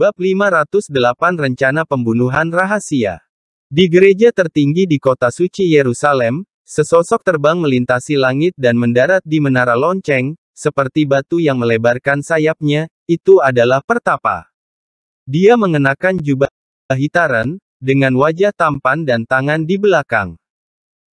Bab 508 Rencana Pembunuhan Rahasia Di gereja tertinggi di kota suci Yerusalem, sesosok terbang melintasi langit dan mendarat di menara lonceng, seperti batu yang melebarkan sayapnya, itu adalah pertapa. Dia mengenakan jubah hitaran, dengan wajah tampan dan tangan di belakang.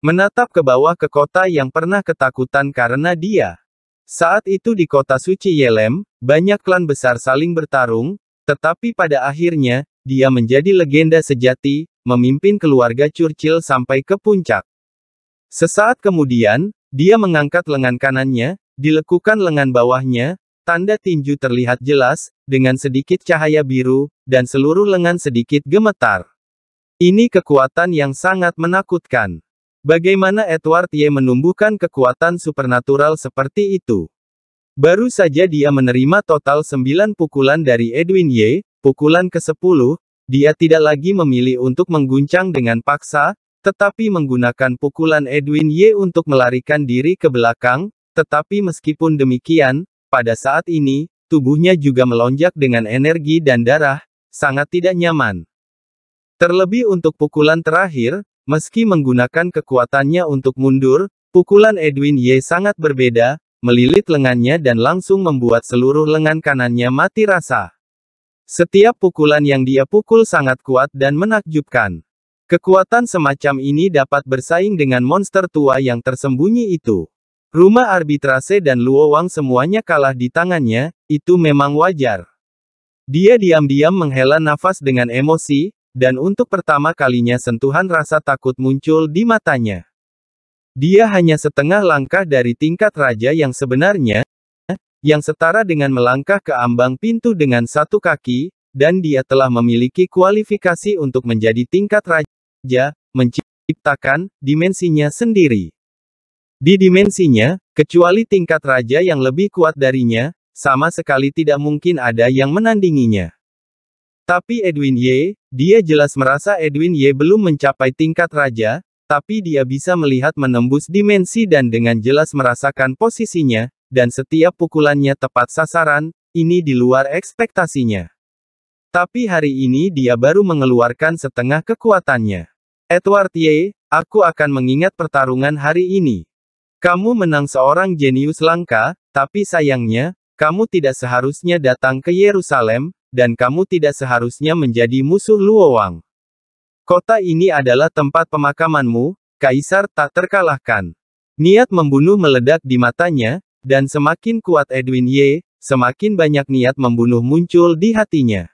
Menatap ke bawah ke kota yang pernah ketakutan karena dia. Saat itu di kota suci Yelem, banyak klan besar saling bertarung, tetapi pada akhirnya, dia menjadi legenda sejati, memimpin keluarga Churchill sampai ke puncak. Sesaat kemudian, dia mengangkat lengan kanannya, dilekukan lengan bawahnya, tanda tinju terlihat jelas, dengan sedikit cahaya biru, dan seluruh lengan sedikit gemetar. Ini kekuatan yang sangat menakutkan. Bagaimana Edward Y menumbuhkan kekuatan supernatural seperti itu? Baru saja dia menerima total 9 pukulan dari Edwin Ye, pukulan ke-10, dia tidak lagi memilih untuk mengguncang dengan paksa, tetapi menggunakan pukulan Edwin Ye untuk melarikan diri ke belakang, tetapi meskipun demikian, pada saat ini, tubuhnya juga melonjak dengan energi dan darah, sangat tidak nyaman. Terlebih untuk pukulan terakhir, meski menggunakan kekuatannya untuk mundur, pukulan Edwin Ye sangat berbeda, melilit lengannya dan langsung membuat seluruh lengan kanannya mati rasa. Setiap pukulan yang dia pukul sangat kuat dan menakjubkan. Kekuatan semacam ini dapat bersaing dengan monster tua yang tersembunyi itu. Rumah arbitrase dan Luo Wang semuanya kalah di tangannya, itu memang wajar. Dia diam-diam menghela nafas dengan emosi, dan untuk pertama kalinya sentuhan rasa takut muncul di matanya. Dia hanya setengah langkah dari tingkat raja yang sebenarnya, yang setara dengan melangkah ke ambang pintu dengan satu kaki, dan dia telah memiliki kualifikasi untuk menjadi tingkat raja, menciptakan dimensinya sendiri. Di dimensinya, kecuali tingkat raja yang lebih kuat darinya, sama sekali tidak mungkin ada yang menandinginya. Tapi Edwin Ye, dia jelas merasa Edwin Ye belum mencapai tingkat raja, tapi dia bisa melihat menembus dimensi dan dengan jelas merasakan posisinya, dan setiap pukulannya tepat sasaran, ini di luar ekspektasinya. Tapi hari ini dia baru mengeluarkan setengah kekuatannya. Edward Ye, aku akan mengingat pertarungan hari ini. Kamu menang seorang jenius langka, tapi sayangnya, kamu tidak seharusnya datang ke Yerusalem, dan kamu tidak seharusnya menjadi musuh Luowang. Kota ini adalah tempat pemakamanmu, Kaisar tak terkalahkan. Niat membunuh meledak di matanya, dan semakin kuat Edwin Ye, semakin banyak niat membunuh muncul di hatinya.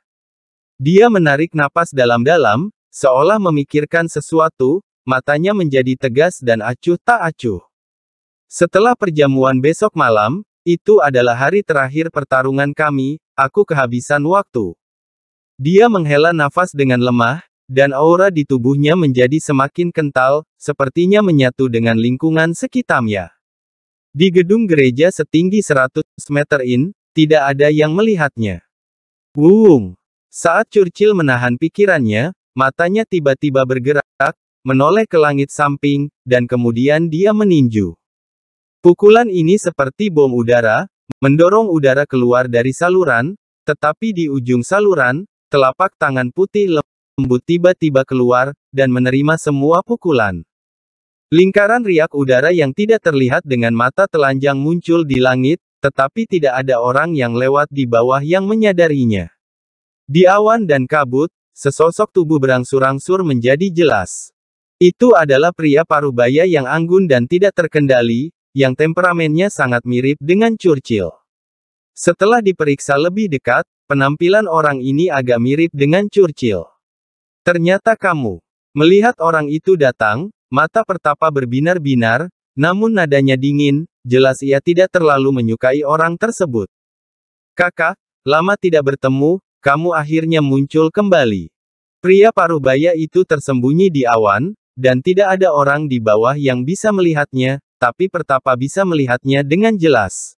Dia menarik napas dalam-dalam, seolah memikirkan sesuatu, matanya menjadi tegas dan acuh tak acuh. Setelah perjamuan besok malam, itu adalah hari terakhir pertarungan kami, aku kehabisan waktu. Dia menghela nafas dengan lemah, dan aura di tubuhnya menjadi semakin kental, sepertinya menyatu dengan lingkungan sekitarnya. Di gedung gereja setinggi 100 meter in, tidak ada yang melihatnya. Wuung! Saat Churchill menahan pikirannya, matanya tiba-tiba bergerak, menoleh ke langit samping, dan kemudian dia meninju. Pukulan ini seperti bom udara, mendorong udara keluar dari saluran, tetapi di ujung saluran, telapak tangan putih lembut tiba-tiba keluar, dan menerima semua pukulan. Lingkaran riak udara yang tidak terlihat dengan mata telanjang muncul di langit, tetapi tidak ada orang yang lewat di bawah yang menyadarinya. Di awan dan kabut, sesosok tubuh berangsur-angsur menjadi jelas. Itu adalah pria parubaya yang anggun dan tidak terkendali, yang temperamennya sangat mirip dengan Churchill. Setelah diperiksa lebih dekat, penampilan orang ini agak mirip dengan Churchill. Ternyata kamu. Melihat orang itu datang, mata pertapa berbinar-binar, namun nadanya dingin, jelas ia tidak terlalu menyukai orang tersebut. Kakak, lama tidak bertemu, kamu akhirnya muncul kembali. Pria paruh baya itu tersembunyi di awan, dan tidak ada orang di bawah yang bisa melihatnya, tapi pertapa bisa melihatnya dengan jelas.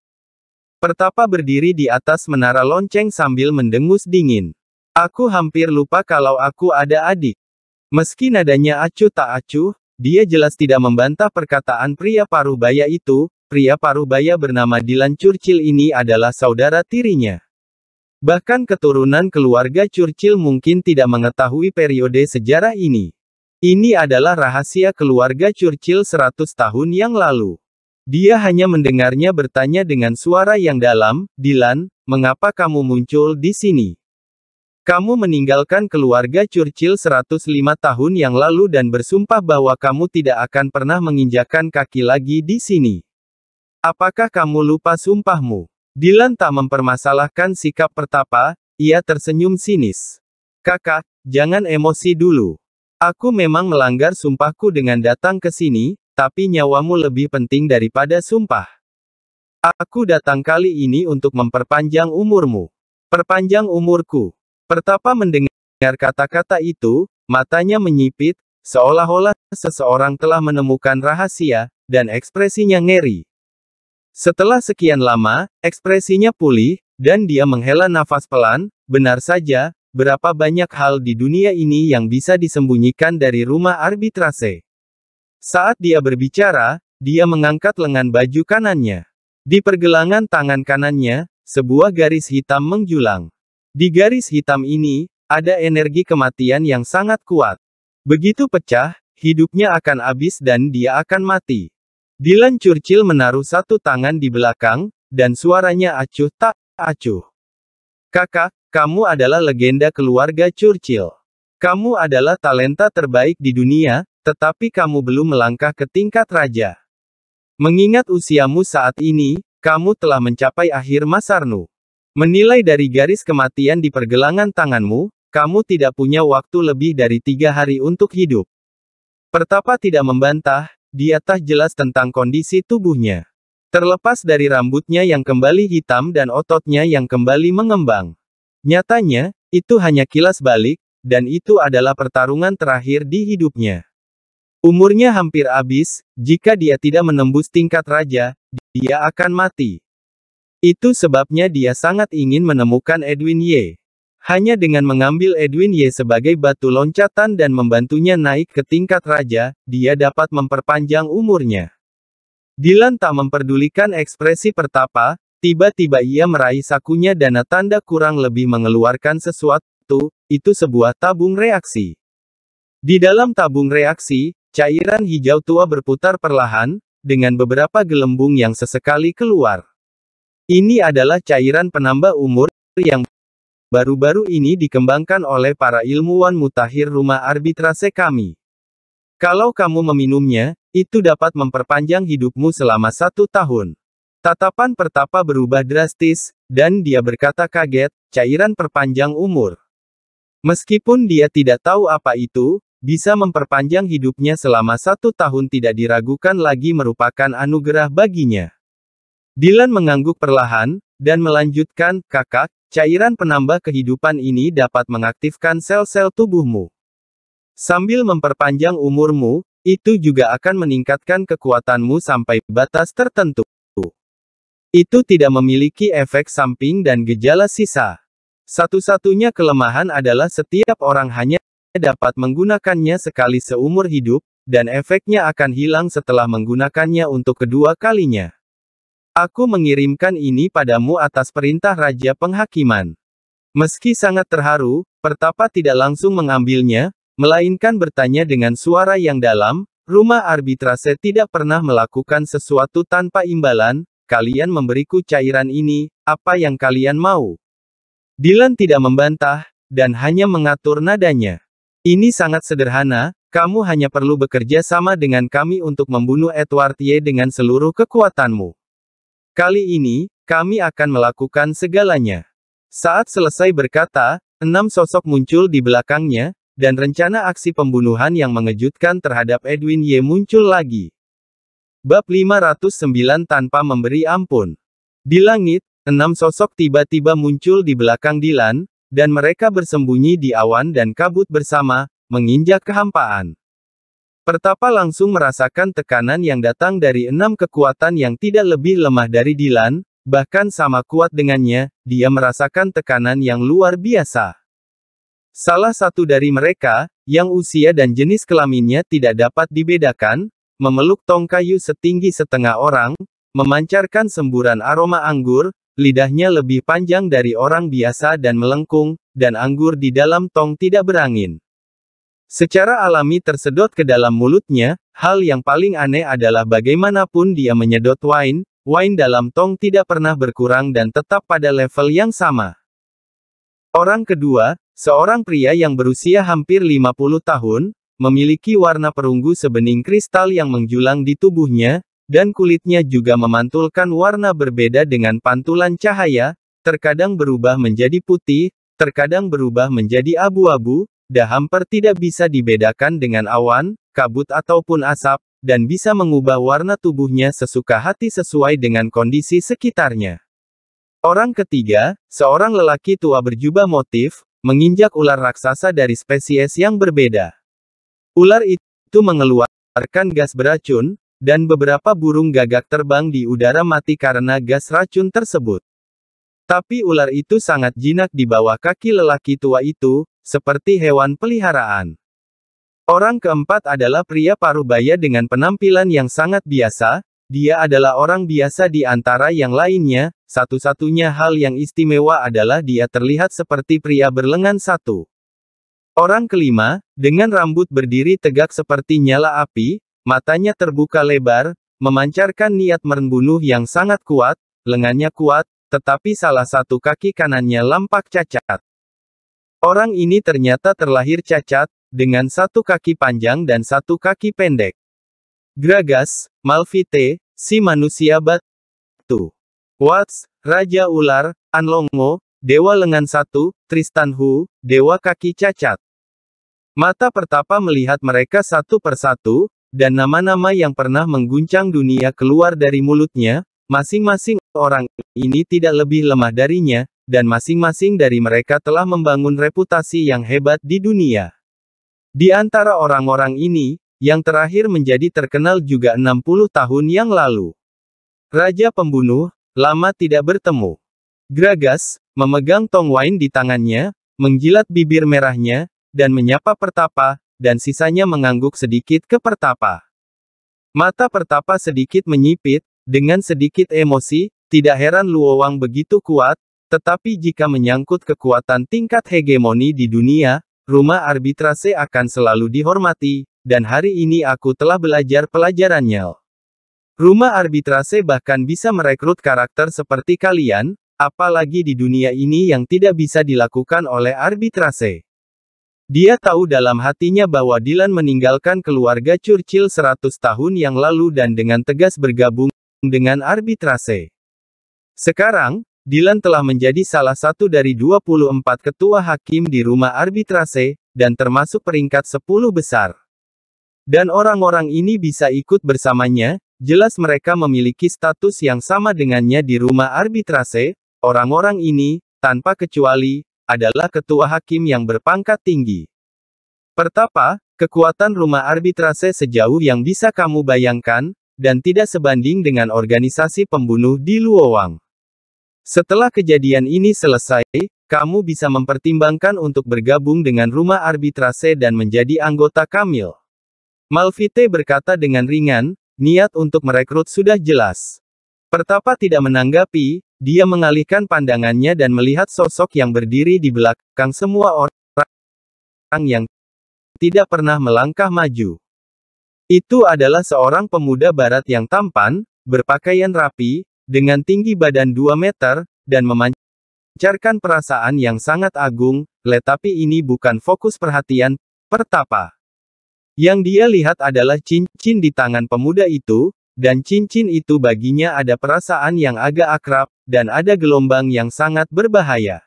Pertapa berdiri di atas menara lonceng sambil mendengus dingin. Aku hampir lupa kalau aku ada adik. Meski nadanya acuh tak acuh, dia jelas tidak membantah perkataan pria paruh baya itu, pria paruh baya bernama Dylan Churchill ini adalah saudara tirinya. Bahkan keturunan keluarga Churchill mungkin tidak mengetahui periode sejarah ini. Ini adalah rahasia keluarga Churchill 100 tahun yang lalu. Dia hanya mendengarnya bertanya dengan suara yang dalam, Dylan, mengapa kamu muncul di sini? Kamu meninggalkan keluarga Churchill 105 tahun yang lalu dan bersumpah bahwa kamu tidak akan pernah menginjakan kaki lagi di sini. Apakah kamu lupa sumpahmu? Dylan tak mempermasalahkan sikap pertapa, ia tersenyum sinis. Kakak, jangan emosi dulu. Aku memang melanggar sumpahku dengan datang ke sini, tapi nyawamu lebih penting daripada sumpah. Aku datang kali ini untuk memperpanjang umurmu. Perpanjang umurku. Pertapa mendengar kata-kata itu, matanya menyipit, seolah-olah seseorang telah menemukan rahasia, dan ekspresinya ngeri. Setelah sekian lama, ekspresinya pulih, dan dia menghela nafas pelan, benar saja, berapa banyak hal di dunia ini yang bisa disembunyikan dari rumah arbitrase. Saat dia berbicara, dia mengangkat lengan baju kanannya. Di pergelangan tangan kanannya, sebuah garis hitam menjulang. Di garis hitam ini, ada energi kematian yang sangat kuat. Begitu pecah, hidupnya akan habis dan dia akan mati. Dylan Churchill menaruh satu tangan di belakang, dan suaranya acuh tak acuh. Kakak, kamu adalah legenda keluarga Churchill. Kamu adalah talenta terbaik di dunia, tetapi kamu belum melangkah ke tingkat raja. Mengingat usiamu saat ini, kamu telah mencapai akhir masarnu. Menilai dari garis kematian di pergelangan tanganmu, kamu tidak punya waktu lebih dari tiga hari untuk hidup. Pertapa tidak membantah, dia tak jelas tentang kondisi tubuhnya. Terlepas dari rambutnya yang kembali hitam dan ototnya yang kembali mengembang. Nyatanya, itu hanya kilas balik, dan itu adalah pertarungan terakhir di hidupnya. Umurnya hampir habis, jika dia tidak menembus tingkat raja, dia akan mati. Itu sebabnya dia sangat ingin menemukan Edwin Ye. Hanya dengan mengambil Edwin Ye sebagai batu loncatan dan membantunya naik ke tingkat raja, dia dapat memperpanjang umurnya. Dilan tak memperdulikan ekspresi pertapa, tiba-tiba ia meraih sakunya dana tanda kurang lebih mengeluarkan sesuatu, itu sebuah tabung reaksi. Di dalam tabung reaksi, cairan hijau tua berputar perlahan, dengan beberapa gelembung yang sesekali keluar. Ini adalah cairan penambah umur yang baru-baru ini dikembangkan oleh para ilmuwan mutakhir rumah arbitrase kami. Kalau kamu meminumnya, itu dapat memperpanjang hidupmu selama satu tahun. Tatapan pertapa berubah drastis, dan dia berkata kaget, cairan perpanjang umur. Meskipun dia tidak tahu apa itu, bisa memperpanjang hidupnya selama satu tahun tidak diragukan lagi merupakan anugerah baginya. Dylan mengangguk perlahan, dan melanjutkan, kakak, cairan penambah kehidupan ini dapat mengaktifkan sel-sel tubuhmu. Sambil memperpanjang umurmu, itu juga akan meningkatkan kekuatanmu sampai batas tertentu. Itu tidak memiliki efek samping dan gejala sisa. Satu-satunya kelemahan adalah setiap orang hanya dapat menggunakannya sekali seumur hidup, dan efeknya akan hilang setelah menggunakannya untuk kedua kalinya. Aku mengirimkan ini padamu atas perintah Raja Penghakiman. Meski sangat terharu, Pertapa tidak langsung mengambilnya, melainkan bertanya dengan suara yang dalam, rumah arbitrase tidak pernah melakukan sesuatu tanpa imbalan, kalian memberiku cairan ini, apa yang kalian mau? Dilan tidak membantah, dan hanya mengatur nadanya. Ini sangat sederhana, kamu hanya perlu bekerja sama dengan kami untuk membunuh Edward Y dengan seluruh kekuatanmu. Kali ini, kami akan melakukan segalanya. Saat selesai berkata, enam sosok muncul di belakangnya, dan rencana aksi pembunuhan yang mengejutkan terhadap Edwin Ye muncul lagi. Bab 509 tanpa memberi ampun. Di langit, enam sosok tiba-tiba muncul di belakang Dilan, dan mereka bersembunyi di awan dan kabut bersama, menginjak kehampaan. Pertapa langsung merasakan tekanan yang datang dari enam kekuatan yang tidak lebih lemah dari Dilan, bahkan sama kuat dengannya, dia merasakan tekanan yang luar biasa. Salah satu dari mereka, yang usia dan jenis kelaminnya tidak dapat dibedakan, memeluk tong kayu setinggi setengah orang, memancarkan semburan aroma anggur, lidahnya lebih panjang dari orang biasa dan melengkung, dan anggur di dalam tong tidak berangin. Secara alami tersedot ke dalam mulutnya, hal yang paling aneh adalah bagaimanapun dia menyedot wine, wine dalam tong tidak pernah berkurang dan tetap pada level yang sama. Orang kedua, seorang pria yang berusia hampir 50 tahun, memiliki warna perunggu sebening kristal yang menjulang di tubuhnya, dan kulitnya juga memantulkan warna berbeda dengan pantulan cahaya, terkadang berubah menjadi putih, terkadang berubah menjadi abu-abu, Dahampar tidak bisa dibedakan dengan awan, kabut ataupun asap, dan bisa mengubah warna tubuhnya sesuka hati sesuai dengan kondisi sekitarnya. Orang ketiga, seorang lelaki tua berjubah motif, menginjak ular raksasa dari spesies yang berbeda. Ular itu mengeluarkan gas beracun, dan beberapa burung gagak terbang di udara mati karena gas racun tersebut. Tapi ular itu sangat jinak di bawah kaki lelaki tua itu, seperti hewan peliharaan. Orang keempat adalah pria Parubaya dengan penampilan yang sangat biasa, dia adalah orang biasa di antara yang lainnya, satu-satunya hal yang istimewa adalah dia terlihat seperti pria berlengan satu. Orang kelima, dengan rambut berdiri tegak seperti nyala api, matanya terbuka lebar, memancarkan niat merenbunuh yang sangat kuat, lengannya kuat, tetapi salah satu kaki kanannya lampak cacat. Orang ini ternyata terlahir cacat, dengan satu kaki panjang dan satu kaki pendek. Gragas, Malvite, si manusia batu. Watts, Raja Ular, Anlongo, Dewa Lengan Satu, Tristan Hu, Dewa Kaki Cacat. Mata pertapa melihat mereka satu persatu, dan nama-nama yang pernah mengguncang dunia keluar dari mulutnya, masing-masing orang ini tidak lebih lemah darinya, dan masing-masing dari mereka telah membangun reputasi yang hebat di dunia. Di antara orang-orang ini, yang terakhir menjadi terkenal juga 60 tahun yang lalu. Raja pembunuh, lama tidak bertemu. Gragas, memegang tong wine di tangannya, menjilat bibir merahnya, dan menyapa Pertapa, dan sisanya mengangguk sedikit ke Pertapa. Mata Pertapa sedikit menyipit, dengan sedikit emosi, tidak heran Luowang begitu kuat, tetapi jika menyangkut kekuatan tingkat hegemoni di dunia, rumah arbitrase akan selalu dihormati, dan hari ini aku telah belajar pelajarannya. Rumah arbitrase bahkan bisa merekrut karakter seperti kalian, apalagi di dunia ini yang tidak bisa dilakukan oleh arbitrase. Dia tahu dalam hatinya bahwa Dylan meninggalkan keluarga Churchill 100 tahun yang lalu dan dengan tegas bergabung dengan arbitrase. Sekarang, Dilan telah menjadi salah satu dari 24 ketua hakim di rumah arbitrase, dan termasuk peringkat 10 besar. Dan orang-orang ini bisa ikut bersamanya, jelas mereka memiliki status yang sama dengannya di rumah arbitrase, orang-orang ini, tanpa kecuali, adalah ketua hakim yang berpangkat tinggi. Pertapa, kekuatan rumah arbitrase sejauh yang bisa kamu bayangkan, dan tidak sebanding dengan organisasi pembunuh di Luowang. Setelah kejadian ini selesai, kamu bisa mempertimbangkan untuk bergabung dengan rumah arbitrase dan menjadi anggota Kamil. Malvite berkata dengan ringan, niat untuk merekrut sudah jelas. Pertapa tidak menanggapi, dia mengalihkan pandangannya dan melihat sosok yang berdiri di belakang semua orang yang tidak pernah melangkah maju. Itu adalah seorang pemuda barat yang tampan, berpakaian rapi, dengan tinggi badan 2 meter, dan memancarkan perasaan yang sangat agung, tetapi ini bukan fokus perhatian, pertapa. Yang dia lihat adalah cincin di tangan pemuda itu, dan cincin itu baginya ada perasaan yang agak akrab, dan ada gelombang yang sangat berbahaya.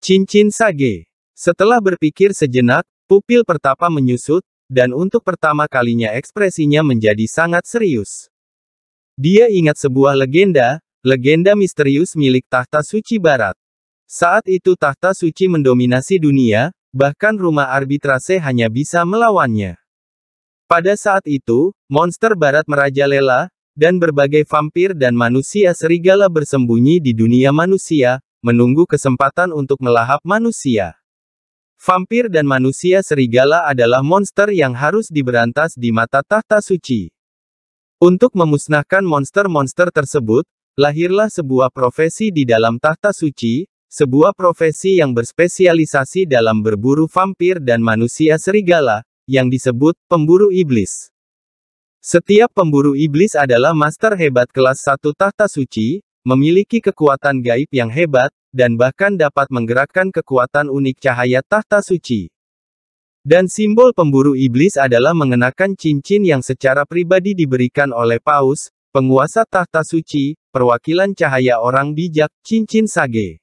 Cincin Sage. Setelah berpikir sejenak, pupil pertapa menyusut, dan untuk pertama kalinya ekspresinya menjadi sangat serius. Dia ingat sebuah legenda, legenda misterius milik tahta suci barat. Saat itu tahta suci mendominasi dunia, bahkan rumah arbitrase hanya bisa melawannya. Pada saat itu, monster barat merajalela, dan berbagai vampir dan manusia serigala bersembunyi di dunia manusia, menunggu kesempatan untuk melahap manusia. Vampir dan manusia serigala adalah monster yang harus diberantas di mata tahta suci. Untuk memusnahkan monster-monster tersebut, lahirlah sebuah profesi di dalam tahta suci, sebuah profesi yang berspesialisasi dalam berburu vampir dan manusia serigala, yang disebut pemburu iblis. Setiap pemburu iblis adalah master hebat kelas satu tahta suci, memiliki kekuatan gaib yang hebat, dan bahkan dapat menggerakkan kekuatan unik cahaya tahta suci. Dan simbol pemburu iblis adalah mengenakan cincin yang secara pribadi diberikan oleh Paus, penguasa tahta suci, perwakilan cahaya orang bijak, cincin sage.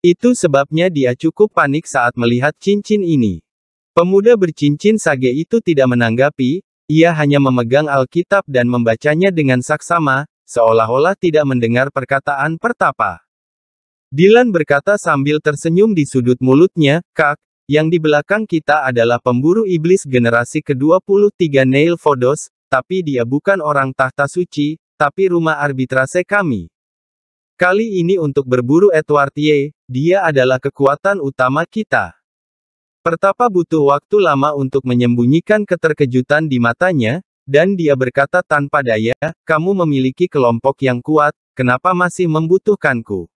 Itu sebabnya dia cukup panik saat melihat cincin ini. Pemuda bercincin sage itu tidak menanggapi, ia hanya memegang Alkitab dan membacanya dengan saksama, seolah-olah tidak mendengar perkataan pertapa. Dilan berkata sambil tersenyum di sudut mulutnya, Kak, yang di belakang kita adalah pemburu iblis generasi ke-23 Neil Fodos, tapi dia bukan orang tahta suci, tapi rumah arbitrase kami. Kali ini untuk berburu Edward Ye, dia adalah kekuatan utama kita. Pertapa butuh waktu lama untuk menyembunyikan keterkejutan di matanya, dan dia berkata tanpa daya, kamu memiliki kelompok yang kuat, kenapa masih membutuhkanku?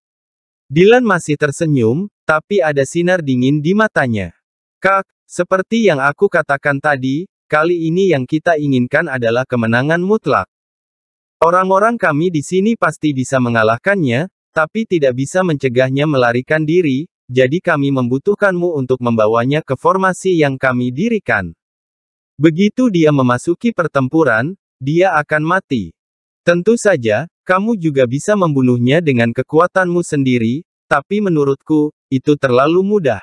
Dylan masih tersenyum, tapi ada sinar dingin di matanya. Kak, seperti yang aku katakan tadi, kali ini yang kita inginkan adalah kemenangan mutlak. Orang-orang kami di sini pasti bisa mengalahkannya, tapi tidak bisa mencegahnya melarikan diri, jadi kami membutuhkanmu untuk membawanya ke formasi yang kami dirikan. Begitu dia memasuki pertempuran, dia akan mati. Tentu saja, kamu juga bisa membunuhnya dengan kekuatanmu sendiri, tapi menurutku, itu terlalu mudah.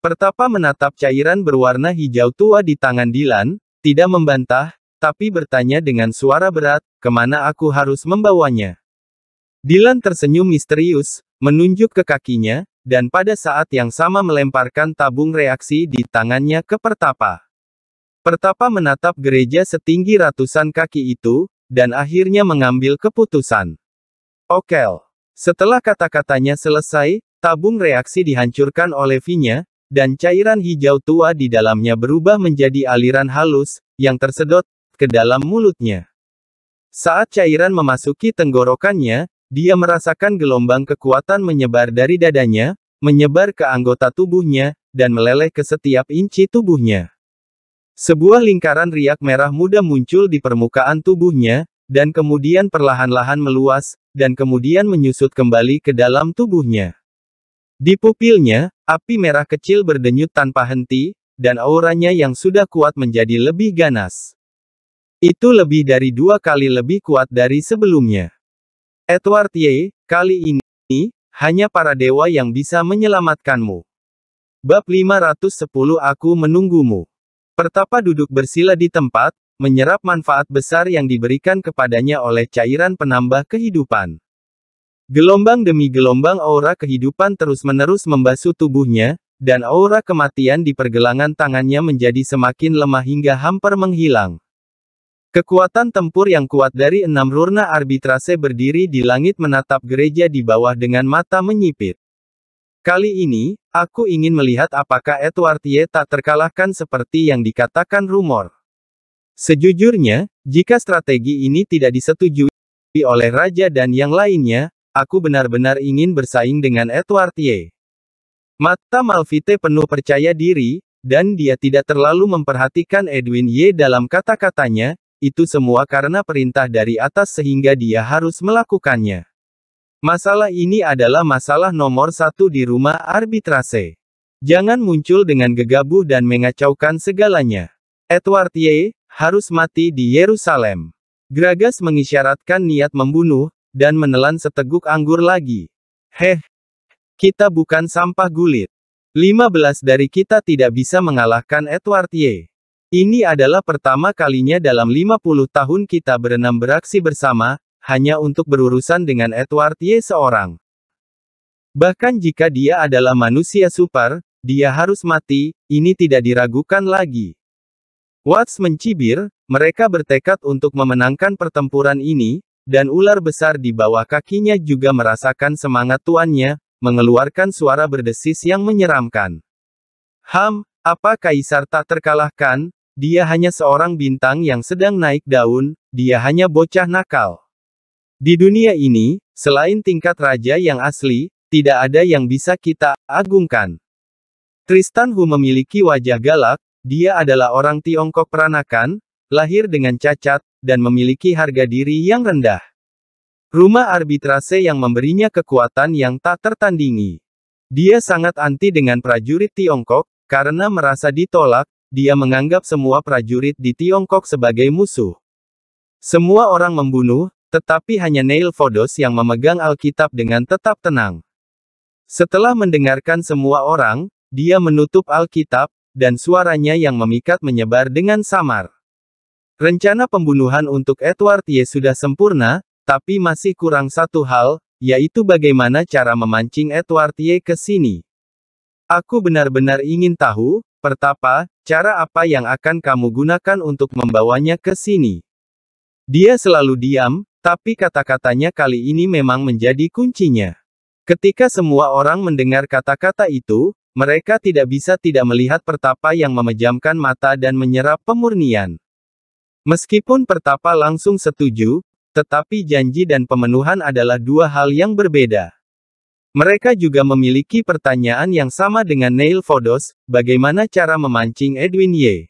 Pertapa menatap cairan berwarna hijau tua di tangan Dilan, tidak membantah, tapi bertanya dengan suara berat, kemana aku harus membawanya. Dilan tersenyum misterius, menunjuk ke kakinya, dan pada saat yang sama melemparkan tabung reaksi di tangannya ke Pertapa. Pertapa menatap gereja setinggi ratusan kaki itu, dan akhirnya mengambil keputusan. Okel. Setelah kata-katanya selesai, tabung reaksi dihancurkan oleh Vinya, dan cairan hijau tua di dalamnya berubah menjadi aliran halus, yang tersedot, ke dalam mulutnya. Saat cairan memasuki tenggorokannya, dia merasakan gelombang kekuatan menyebar dari dadanya, menyebar ke anggota tubuhnya, dan meleleh ke setiap inci tubuhnya. Sebuah lingkaran riak merah muda muncul di permukaan tubuhnya, dan kemudian perlahan-lahan meluas, dan kemudian menyusut kembali ke dalam tubuhnya. Di pupilnya, api merah kecil berdenyut tanpa henti, dan auranya yang sudah kuat menjadi lebih ganas. Itu lebih dari dua kali lebih kuat dari sebelumnya. Edward Ye, kali ini, hanya para dewa yang bisa menyelamatkanmu. Bab 510 Aku Menunggumu Pertapa duduk bersila di tempat, menyerap manfaat besar yang diberikan kepadanya oleh cairan penambah kehidupan. Gelombang demi gelombang aura kehidupan terus-menerus membasuh tubuhnya, dan aura kematian di pergelangan tangannya menjadi semakin lemah hingga hampir menghilang. Kekuatan tempur yang kuat dari enam rurna arbitrase berdiri di langit menatap gereja di bawah dengan mata menyipit. Kali ini, aku ingin melihat apakah Edward Ye tak terkalahkan seperti yang dikatakan rumor. Sejujurnya, jika strategi ini tidak disetujui oleh raja dan yang lainnya, aku benar-benar ingin bersaing dengan Edward Ye. Mata Malvite penuh percaya diri, dan dia tidak terlalu memperhatikan Edwin Ye dalam kata-katanya, itu semua karena perintah dari atas sehingga dia harus melakukannya. Masalah ini adalah masalah nomor satu di rumah arbitrase. Jangan muncul dengan gegabah dan mengacaukan segalanya. Edward Y. harus mati di Yerusalem. Gragas mengisyaratkan niat membunuh, dan menelan seteguk anggur lagi. Heh, kita bukan sampah gulit. 15 dari kita tidak bisa mengalahkan Edward Y. Ini adalah pertama kalinya dalam 50 tahun kita berenam beraksi bersama, hanya untuk berurusan dengan Edward Y seorang. Bahkan jika dia adalah manusia super, dia harus mati, ini tidak diragukan lagi. Watts mencibir, mereka bertekad untuk memenangkan pertempuran ini, dan ular besar di bawah kakinya juga merasakan semangat tuannya, mengeluarkan suara berdesis yang menyeramkan. Ham, apa kaisar tak terkalahkan? Dia hanya seorang bintang yang sedang naik daun, dia hanya bocah nakal. Di dunia ini, selain tingkat raja yang asli, tidak ada yang bisa kita agungkan. Tristan Hu memiliki wajah galak, dia adalah orang Tiongkok peranakan, lahir dengan cacat, dan memiliki harga diri yang rendah. Rumah arbitrase yang memberinya kekuatan yang tak tertandingi. Dia sangat anti dengan prajurit Tiongkok, karena merasa ditolak, dia menganggap semua prajurit di Tiongkok sebagai musuh. Semua orang membunuh, tetapi hanya Neil Fodos yang memegang Alkitab dengan tetap tenang. Setelah mendengarkan semua orang, dia menutup Alkitab, dan suaranya yang memikat menyebar dengan samar. Rencana pembunuhan untuk Edward Ye sudah sempurna, tapi masih kurang satu hal, yaitu bagaimana cara memancing Edward Ye ke sini. Aku benar-benar ingin tahu, pertapa, cara apa yang akan kamu gunakan untuk membawanya ke sini. Dia selalu diam, tapi kata-katanya kali ini memang menjadi kuncinya. Ketika semua orang mendengar kata-kata itu, mereka tidak bisa tidak melihat pertapa yang memejamkan mata dan menyerap pemurnian. Meskipun pertapa langsung setuju, tetapi janji dan pemenuhan adalah dua hal yang berbeda. Mereka juga memiliki pertanyaan yang sama dengan Neil Fodos, bagaimana cara memancing Edwin Y.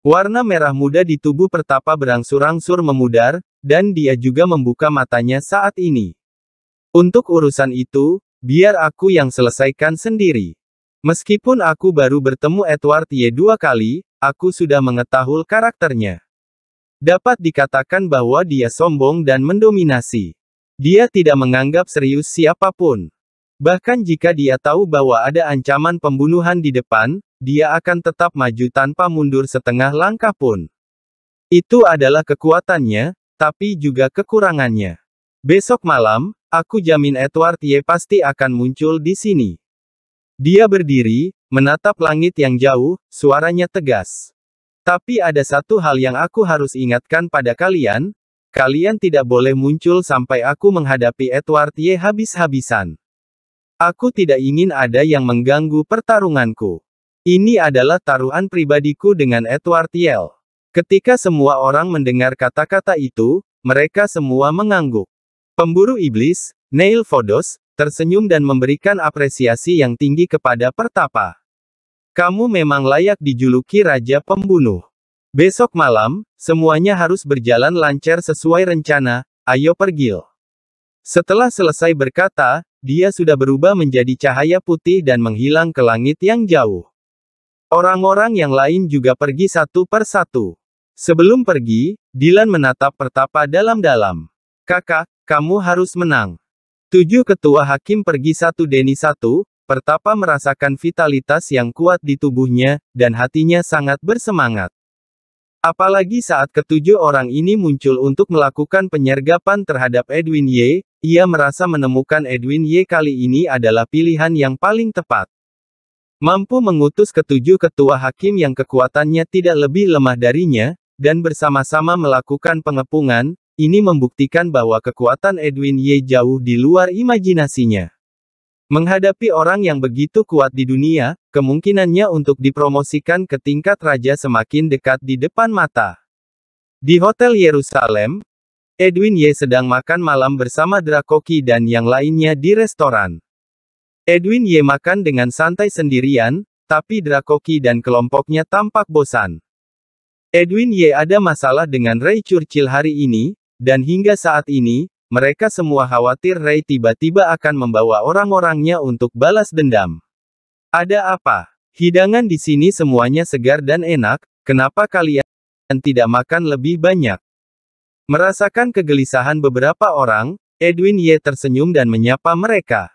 Warna merah muda di tubuh pertapa berangsur-angsur memudar, dan dia juga membuka matanya saat ini. Untuk urusan itu, biar aku yang selesaikan sendiri. Meskipun aku baru bertemu Edward Y dua kali, aku sudah mengetahui karakternya. Dapat dikatakan bahwa dia sombong dan mendominasi. Dia tidak menganggap serius siapapun. Bahkan jika dia tahu bahwa ada ancaman pembunuhan di depan, dia akan tetap maju tanpa mundur setengah langkah pun. Itu adalah kekuatannya, tapi juga kekurangannya. Besok malam, aku jamin Edward Ye pasti akan muncul di sini. Dia berdiri, menatap langit yang jauh, suaranya tegas. Tapi ada satu hal yang aku harus ingatkan pada kalian, kalian tidak boleh muncul sampai aku menghadapi Edward Ye habis-habisan. Aku tidak ingin ada yang mengganggu pertarunganku. Ini adalah taruhan pribadiku dengan Edward Yale. Ketika semua orang mendengar kata-kata itu, mereka semua mengangguk. Pemburu iblis, Neil Fodos, tersenyum dan memberikan apresiasi yang tinggi kepada Pertapa. Kamu memang layak dijuluki Raja Pembunuh. Besok malam, semuanya harus berjalan lancar sesuai rencana, ayo pergil. Setelah selesai berkata, dia sudah berubah menjadi cahaya putih dan menghilang ke langit yang jauh. Orang-orang yang lain juga pergi satu per satu. Sebelum pergi, Dilan menatap pertapa dalam-dalam. Kakak, kamu harus menang. Tujuh ketua hakim pergi satu deni satu, pertapa merasakan vitalitas yang kuat di tubuhnya, dan hatinya sangat bersemangat. Apalagi saat ketujuh orang ini muncul untuk melakukan penyergapan terhadap Edwin Ye, ia merasa menemukan Edwin Ye kali ini adalah pilihan yang paling tepat. Mampu mengutus ketujuh ketua hakim yang kekuatannya tidak lebih lemah darinya, dan bersama-sama melakukan pengepungan, ini membuktikan bahwa kekuatan Edwin Ye jauh di luar imajinasinya. Menghadapi orang yang begitu kuat di dunia, kemungkinannya untuk dipromosikan ke tingkat raja semakin dekat di depan mata. Di Hotel Yerusalem, Edwin Ye sedang makan malam bersama Drakoki dan yang lainnya di restoran. Edwin Ye makan dengan santai sendirian, tapi Drakoki dan kelompoknya tampak bosan. Edwin Ye ada masalah dengan Ray Churchill hari ini, dan hingga saat ini, mereka semua khawatir Ray tiba-tiba akan membawa orang-orangnya untuk balas dendam. Ada apa? Hidangan di sini semuanya segar dan enak, kenapa kalian tidak makan lebih banyak? Merasakan kegelisahan beberapa orang, Edwin Ye tersenyum dan menyapa mereka.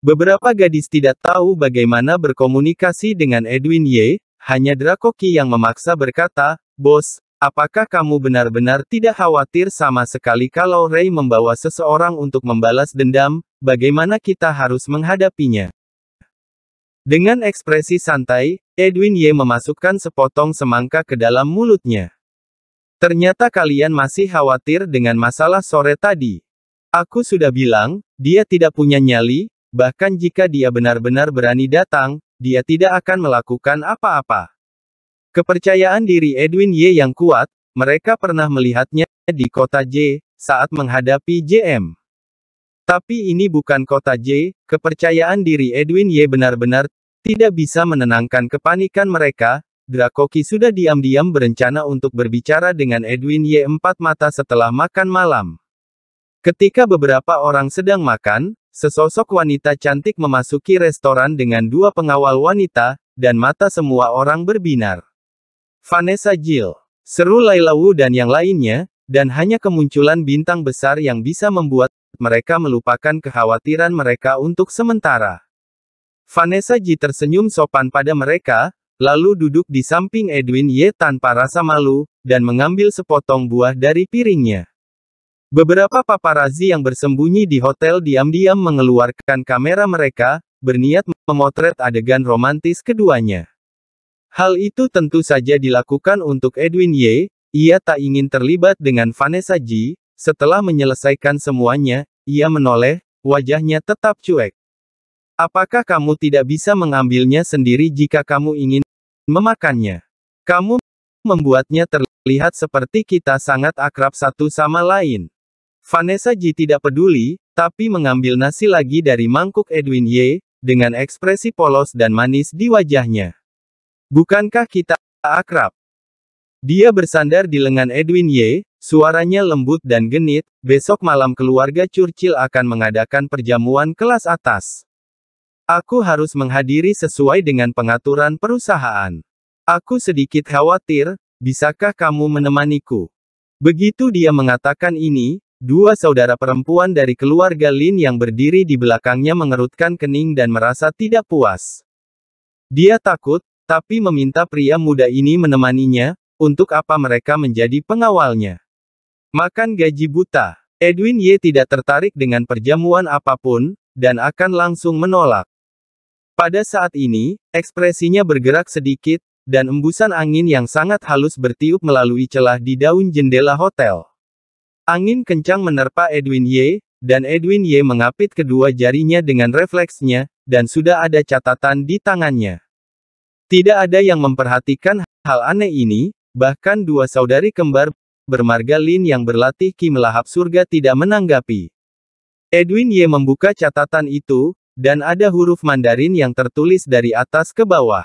Beberapa gadis tidak tahu bagaimana berkomunikasi dengan Edwin Ye, hanya Drakoki yang memaksa berkata, Bos, apakah kamu benar-benar tidak khawatir sama sekali kalau Ray membawa seseorang untuk membalas dendam, bagaimana kita harus menghadapinya? Dengan ekspresi santai, Edwin Ye memasukkan sepotong semangka ke dalam mulutnya. Ternyata kalian masih khawatir dengan masalah sore tadi. Aku sudah bilang, dia tidak punya nyali, bahkan jika dia benar-benar berani datang, dia tidak akan melakukan apa-apa. Kepercayaan diri Edwin Y yang kuat, mereka pernah melihatnya di kota J saat menghadapi JM. Tapi ini bukan kota J, kepercayaan diri Edwin Y benar-benar tidak bisa menenangkan kepanikan mereka. Drakoki sudah diam-diam berencana untuk berbicara dengan Edwin Y empat mata setelah makan malam. Ketika beberapa orang sedang makan, sesosok wanita cantik memasuki restoran dengan dua pengawal wanita, dan mata semua orang berbinar. Vanessa Jill. Seru Laila Wu dan yang lainnya, dan hanya kemunculan bintang besar yang bisa membuat mereka melupakan kekhawatiran mereka untuk sementara. Vanessa Ji tersenyum sopan pada mereka, lalu duduk di samping Edwin Ye tanpa rasa malu, dan mengambil sepotong buah dari piringnya. Beberapa paparazi yang bersembunyi di hotel diam-diam mengeluarkan kamera mereka, berniat memotret adegan romantis keduanya. Hal itu tentu saja dilakukan untuk Edwin Ye. ia tak ingin terlibat dengan Vanessa Ji. setelah menyelesaikan semuanya, ia menoleh, wajahnya tetap cuek. Apakah kamu tidak bisa mengambilnya sendiri jika kamu ingin memakannya? Kamu membuatnya terlihat seperti kita sangat akrab satu sama lain. Vanessa Ji tidak peduli, tapi mengambil nasi lagi dari mangkuk Edwin Ye dengan ekspresi polos dan manis di wajahnya. Bukankah kita akrab? Dia bersandar di lengan Edwin Ye, suaranya lembut dan genit, besok malam keluarga Churchill akan mengadakan perjamuan kelas atas. Aku harus menghadiri sesuai dengan pengaturan perusahaan. Aku sedikit khawatir, bisakah kamu menemaniku? Begitu dia mengatakan ini, dua saudara perempuan dari keluarga Lin yang berdiri di belakangnya mengerutkan kening dan merasa tidak puas. Dia takut, tapi meminta pria muda ini menemaninya, untuk apa mereka menjadi pengawalnya. Makan gaji buta. Edwin Ye tidak tertarik dengan perjamuan apapun, dan akan langsung menolak. Pada saat ini, ekspresinya bergerak sedikit, dan embusan angin yang sangat halus bertiup melalui celah di daun jendela hotel. Angin kencang menerpa Edwin Ye dan Edwin Ye mengapit kedua jarinya dengan refleksnya, dan sudah ada catatan di tangannya. Tidak ada yang memperhatikan hal aneh ini, bahkan dua saudari kembar bermarga Lin yang berlatih Ki melahap surga tidak menanggapi. Edwin Ye membuka catatan itu, dan ada huruf Mandarin yang tertulis dari atas ke bawah.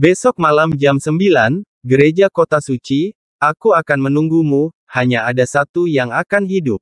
Besok malam jam 9, gereja kota suci, aku akan menunggumu, hanya ada satu yang akan hidup.